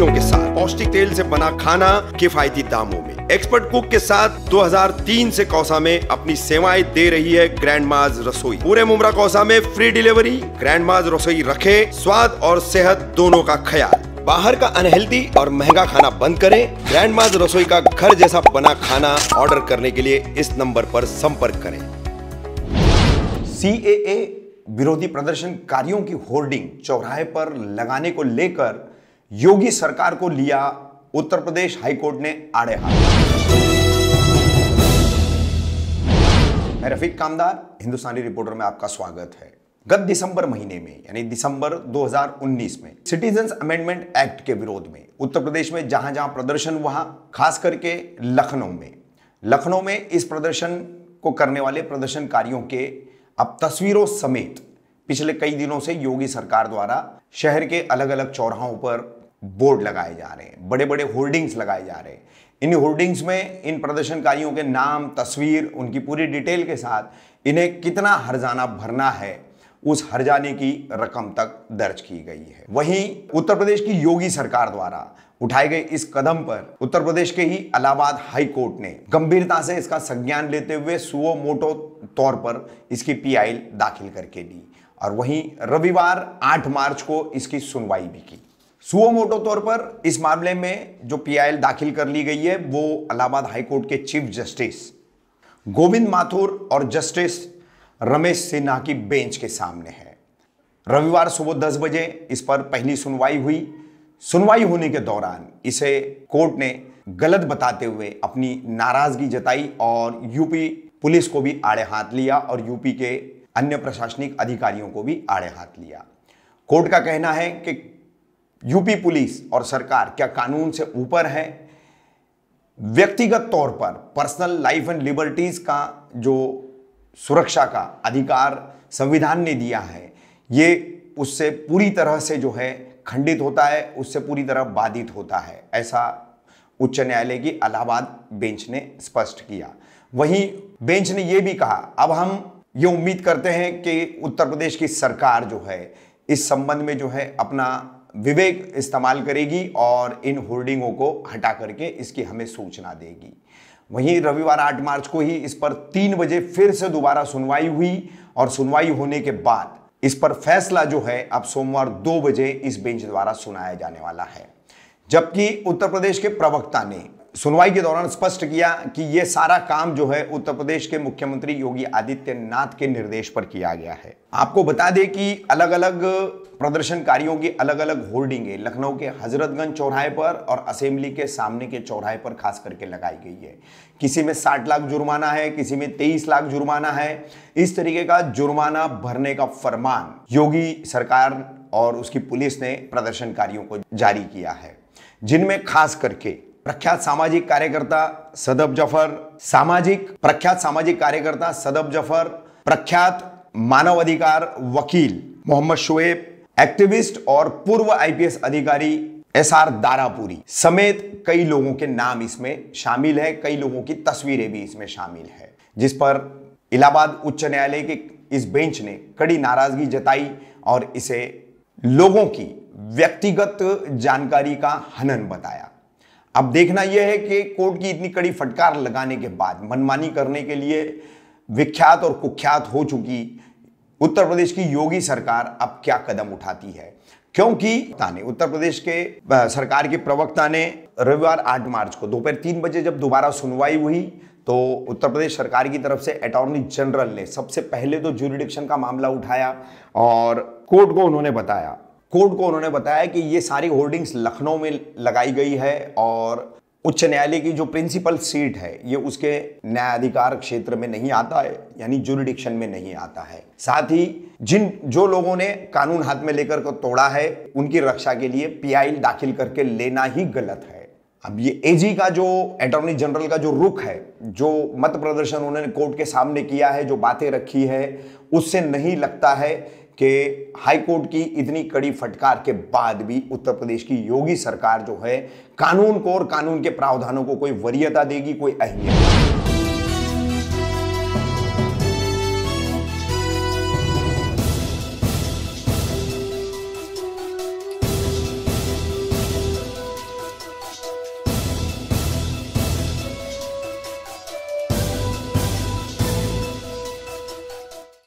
सब्जियों के साथ पौष्टिक तेल से बना खाना किफायती दामों में एक्सपर्ट कुक के साथ 2003 से कौसा में अपनी सेवाएं दे रही है ग्रैंड माज रसोई पूरे मुमरा कौसा में फ्री डिलीवरी ग्रैंड माज रसोई रखे स्वाद और सेहत दोनों का ख्याल बाहर का अनहेल्दी और महंगा खाना बंद करें ग्रैंड माज रसोई का घर जैसा बना खाना ऑर्डर करने के लिए इस नंबर पर संपर्क करें सी विरोधी प्रदर्शनकारियों की होर्डिंग चौराहे पर लगाने को लेकर योगी सरकार को लिया उत्तर प्रदेश हाईकोर्ट ने आड़े हाथ मैं रफीक कामदार हिंदुस्तानी रिपोर्टर में आपका स्वागत है गत दिसंबर महीने में यानी दिसंबर 2019 में सिटीजन्स अमेंडमेंट एक्ट के विरोध में उत्तर प्रदेश में जहां जहां प्रदर्शन वहां खास करके लखनऊ में लखनऊ में इस प्रदर्शन को करने वाले प्रदर्शनकारियों के अब तस्वीरों समेत पिछले कई दिनों से योगी सरकार द्वारा शहर के अलग अलग चौराहों पर बोर्ड लगाए जा रहे हैं बड़े बड़े होर्डिंग्स लगाए जा रहे हैं इन होर्डिंग्स में इन प्रदर्शनकारियों के नाम तस्वीर उनकी पूरी डिटेल के साथ इन्हें कितना हरजाना भरना है उस हरजाने की रकम तक दर्ज की गई है वहीं उत्तर प्रदेश की योगी सरकार द्वारा उठाए गए इस कदम पर उत्तर प्रदेश के ही इलाहाबाद हाई कोर्ट ने गंभीरता से इसका संज्ञान लेते हुए सुओ मोटो तौर पर इसकी पीआईएल दाखिल करके दी और वहीं रविवार 8 मार्च को इसकी सुनवाई भी की सुओमोटो तौर पर इस मामले में जो पीआईएल दाखिल कर ली गई है वो अलाहाबाद हाईकोर्ट के चीफ जस्टिस गोविंद माथुर और जस्टिस रमेश सिन्हा की बेंच के सामने है रविवार सुबह दस बजे इस पर पहली सुनवाई हुई सुनवाई होने के दौरान इसे कोर्ट ने गलत बताते हुए अपनी नाराजगी जताई और यूपी पुलिस को भी आड़े हाथ लिया और यूपी के अन्य प्रशासनिक अधिकारियों को भी आड़े हाथ लिया कोर्ट का कहना है कि यूपी पुलिस और सरकार क्या कानून से ऊपर है व्यक्तिगत तौर पर पर्सनल लाइफ एंड लिबर्टीज़ का जो सुरक्षा का अधिकार संविधान ने दिया है ये उससे पूरी तरह से जो है खंडित होता है उससे पूरी तरह बाधित होता है ऐसा उच्च न्यायालय की इलाहाबाद बेंच ने स्पष्ट किया वहीं बेंच ने यह भी कहा अब हम ये उम्मीद करते हैं कि उत्तर प्रदेश की सरकार जो है इस संबंध में जो है अपना विवेक इस्तेमाल करेगी और इन होर्डिंगों को हटा करके इसकी हमें सूचना देगी वहीं रविवार 8 मार्च को ही इस पर तीन बजे फिर से दोबारा सुनवाई हुई और सुनवाई होने के बाद इस पर फैसला जो है अब सोमवार दो बजे इस बेंच द्वारा सुनाया जाने वाला है जबकि उत्तर प्रदेश के प्रवक्ता ने सुनवाई के दौरान स्पष्ट किया कि यह सारा काम जो है उत्तर प्रदेश के मुख्यमंत्री योगी आदित्यनाथ के निर्देश पर किया गया है आपको बता दें कि अलग अलग प्रदर्शनकारियों की अलग अलग होर्डिंग लखनऊ के हजरतगंज चौराहे पर और असेंबली के सामने के चौराहे पर खास करके लगाई गई है किसी में 60 लाख जुर्माना है किसी में 23 लाख जुर्माना है इस तरीके का जुर्माना भरने का फरमान योगी सरकार और उसकी पुलिस ने प्रदर्शनकारियों को जारी किया है जिनमें खास करके प्रख्यात सामाजिक कार्यकर्ता सदब जफर सामाजिक प्रख्यात सामाजिक कार्यकर्ता सदब जफर प्रख्यात मानव अधिकार वकील मोहम्मद शोएब एक्टिविस्ट और पूर्व आईपीएस अधिकारी एस आर दारापुरी समेत कई लोगों के नाम इसमें शामिल है कई लोगों की तस्वीरें भी इसमें शामिल है जिस पर इलाहाबाद उच्च न्यायालय के इस बेंच ने कड़ी नाराजगी जताई और इसे लोगों की व्यक्तिगत जानकारी का हनन बताया अब देखना यह है कि कोर्ट की इतनी कड़ी फटकार लगाने के बाद मनमानी करने के लिए विख्यात और कुख्यात हो चुकी उत्तर प्रदेश की योगी सरकार अब क्या कदम उठाती है क्योंकि उत्तर प्रदेश के सरकार के प्रवक्ता ने रविवार 8 मार्च को दोपहर तीन बजे जब दोबारा सुनवाई हुई तो उत्तर प्रदेश सरकार की तरफ से अटॉर्नी जनरल ने सबसे पहले तो ज्यूरिडिक्शन का मामला उठाया और कोर्ट को उन्होंने बताया कोर्ट को उन्होंने बताया कि ये सारी होर्डिंग्स लखनऊ में लगाई गई है और उच्च न्यायालय की जो प्रिंसिपल सीट है ये उसके न्यायाधिकार क्षेत्र में नहीं आता है यानी जुरिडिक्शन में नहीं आता है साथ ही जिन जो लोगों ने कानून हाथ में लेकर को तोड़ा है उनकी रक्षा के लिए पीआईएल दाखिल करके लेना ही गलत है अब ये एजी का जो अटॉर्नी जनरल का जो रुख है जो मत प्रदर्शन उन्होंने कोर्ट के सामने किया है जो बातें रखी है उससे नहीं लगता है कि हाईकोर्ट की इतनी कड़ी फटकार के बाद भी उत्तर प्रदेश की योगी सरकार जो है कानून को और कानून के प्रावधानों को कोई वरीयता देगी कोई अहमियत